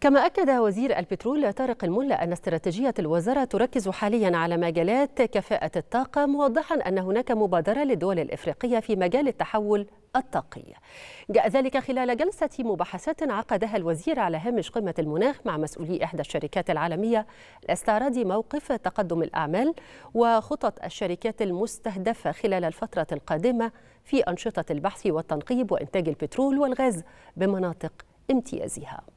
كما أكد وزير البترول طارق الملا أن استراتيجية الوزارة تركز حاليا على مجالات كفاءة الطاقة موضحا أن هناك مبادرة للدول الإفريقية في مجال التحول الطاقي جاء ذلك خلال جلسة مباحثات عقدها الوزير على هامش قمة المناخ مع مسؤولي إحدى الشركات العالمية لاستعراض موقف تقدم الأعمال وخطط الشركات المستهدفة خلال الفترة القادمة في أنشطة البحث والتنقيب وإنتاج البترول والغاز بمناطق امتيازها